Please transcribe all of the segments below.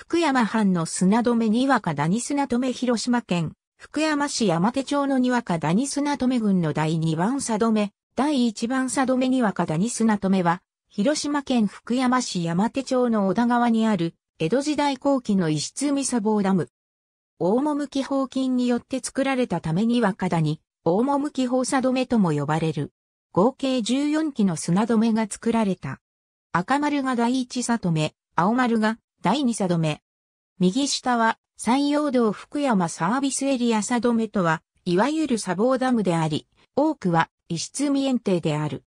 福山藩の砂止めにわか谷砂止め広島県、福山市山手町のにわか谷砂止め群の第2番砂止め、第1番砂止めにわか谷砂止めは、広島県福山市山手町の小田川にある、江戸時代後期の石積砂防ダム。大向砲金によって作られたためにわか谷、大向砲砂止めとも呼ばれる。合計14基の砂止めが作られた。赤丸が第一砂止め、青丸が第2差止め。右下は、山陽道福山サービスエリア差止めとは、いわゆる砂防ダムであり、多くは、異質未延定である。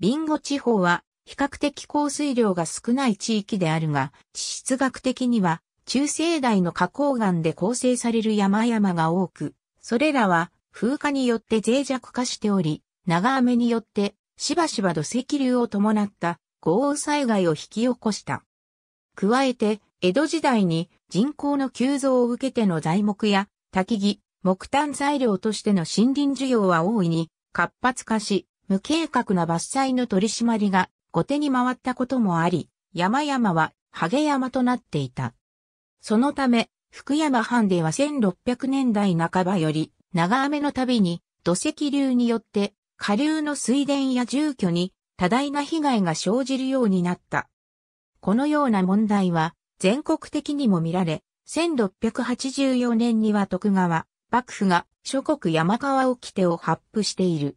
ビンゴ地方は、比較的降水量が少ない地域であるが、地質学的には、中生代の花崗岩で構成される山々が多く、それらは風化によって脆弱化しており、長雨によってしばしば土石流を伴った豪雨災害を引き起こした。加えて、江戸時代に人口の急増を受けての材木や焚木、木炭材料としての森林需要は大いに活発化し、無計画な伐採の取り締まりが後手に回ったこともあり、山々はハゲ山となっていた。そのため、福山藩では1600年代半ばより、長雨のたびに土石流によって下流の水田や住居に多大な被害が生じるようになった。このような問題は全国的にも見られ、1684年には徳川、幕府が諸国山川手を発布している。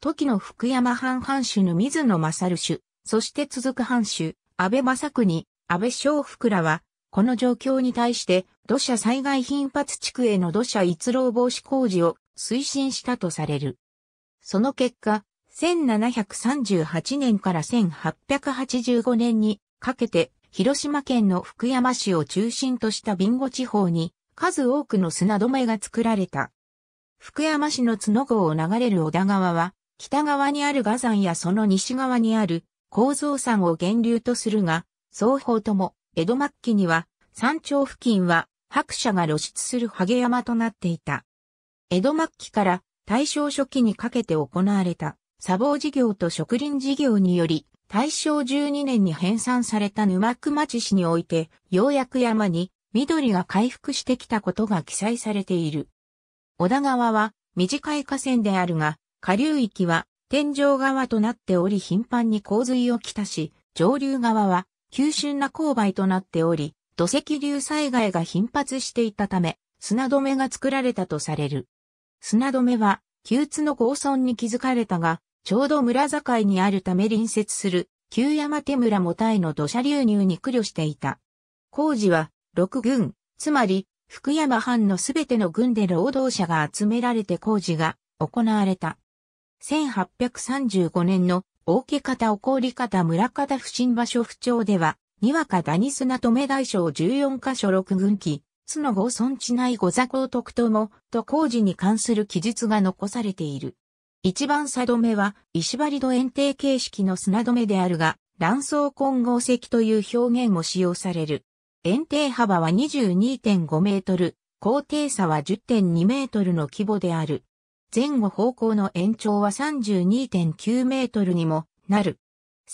時の福山藩藩主の水野勝主、そして続く藩主、安倍正国、安倍正福らは、この状況に対して土砂災害頻発地区への土砂逸漏防止工事を推進したとされる。その結果、1738年から1885年にかけて、広島県の福山市を中心としたビンゴ地方に、数多くの砂止めが作られた。福山市の角郷を流れる小田川は、北側にある河山やその西側にある構造山を源流とするが、双方とも、江戸末期には、山頂付近は、白車が露出するハゲ山となっていた。江戸末期から大正初期にかけて行われた砂防事業と植林事業により、大正12年に編纂された沼久町市において、ようやく山に緑が回復してきたことが記載されている。小田川は短い河川であるが、下流域は天井川となっており頻繁に洪水をきたし、上流側は急峻な勾配となっており、土石流災害が頻発していたため、砂止めが作られたとされる。砂止めは、旧津の高村に築かれたが、ちょうど村境にあるため隣接する旧山手村もタイの土砂流入に苦慮していた。工事は六軍、つまり福山藩のすべての軍で労働者が集められて工事が行われた。1835年の大家方おこり方村方不審場所不調では、にわかダニス止め大小14カ所6軍機、津の後尊地内御座高徳とも、と工事に関する記述が残されている。一番差止めは石張土円定形式の砂止めであるが、卵巣混合石という表現も使用される。円定幅は22.5メートル、高低差は10.2メートルの規模である。前後方向の延長は32.9メートルにもなる。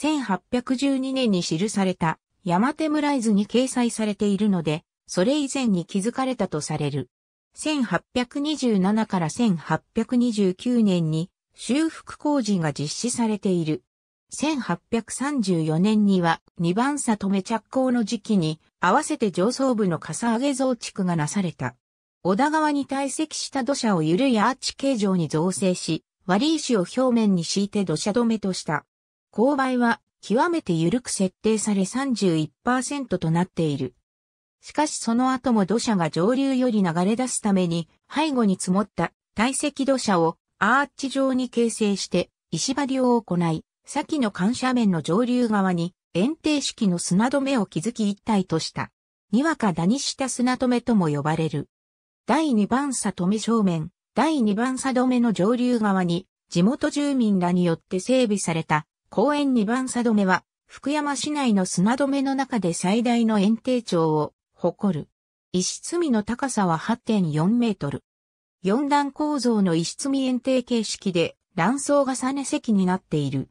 1812年に記された山手村図に掲載されているので、それ以前に築かれたとされる。1827から1829年に修復工事が実施されている。1834年には2番里目着工の時期に合わせて上層部のかさ上げ増築がなされた。小田川に堆積した土砂を緩いアーチ形状に造成し、割石を表面に敷いて土砂止めとした。勾配は極めて緩く設定され31%となっている。しかしその後も土砂が上流より流れ出すために背後に積もった堆積土砂をアーチ状に形成して石張りを行い、先の緩斜面の上流側に円定式の砂止めを築き一体とした。にわかダニした砂止めとも呼ばれる。第2番差止め正面、第2番差止めの上流側に、地元住民らによって整備された公園2番差止めは、福山市内の砂止めの中で最大の円定長を誇る。石積みの高さは8.4メートル。4段構造の一室円定形式で卵巣サね積になっている。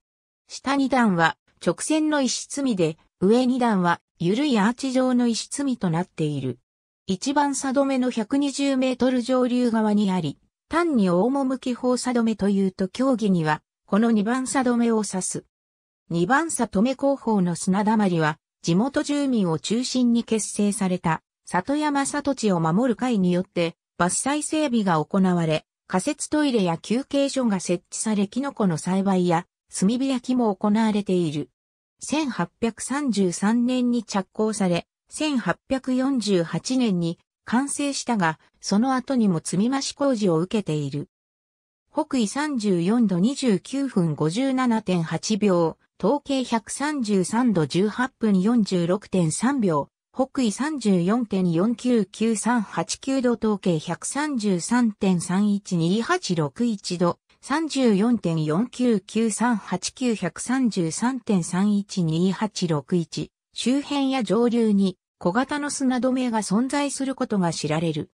下2段は直線の一室身で、上2段は緩いアーチ状の一室身となっている。一番差止めの120メートル上流側にあり、単に大向方差止めというと競技には、この2番差止めを指す。2番差止め工法の砂だまりは、地元住民を中心に結成された、里山里地を守る会によって、伐採整備が行われ、仮設トイレや休憩所が設置されキノコの栽培や炭火焼きも行われている。1833年に着工され、1848年に完成したが、その後にも積み増し工事を受けている。北緯34度29分57.8秒、統計133度18分46.3秒、北緯34.499389度統計133.312861度34.499389133.312861周辺や上流に小型の砂止めが存在することが知られる。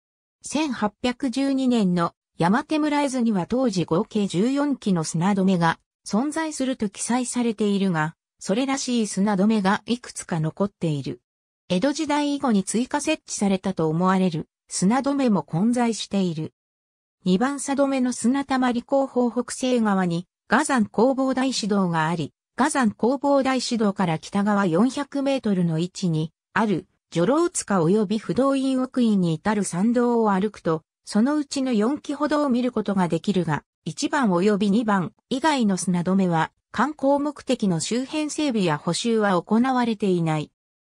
1812年の山手村絵図には当時合計14基の砂止めが存在すると記載されているが、それらしい砂止めがいくつか残っている。江戸時代以後に追加設置されたと思われる砂止めも混在している。二番砂止めの砂たまり広報北西側に、火山工房大師道があり、火山工房大師道から北側400メートルの位置に、ある、女郎塚及び不動院奥院に至る参道を歩くと、そのうちの4基ほどを見ることができるが、1番及び2番以外の砂止めは、観光目的の周辺整備や補修は行われていない。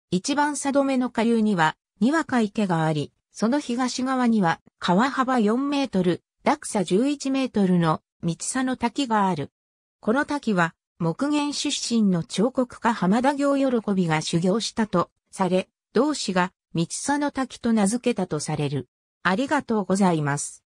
一番佐止めの下流には、にわか池があり、その東側には、川幅4メートル、落差11メートルの、道佐の滝がある。この滝は、木原出身の彫刻家浜田行喜びが修行したとされ、同氏が道佐の滝と名付けたとされる。ありがとうございます。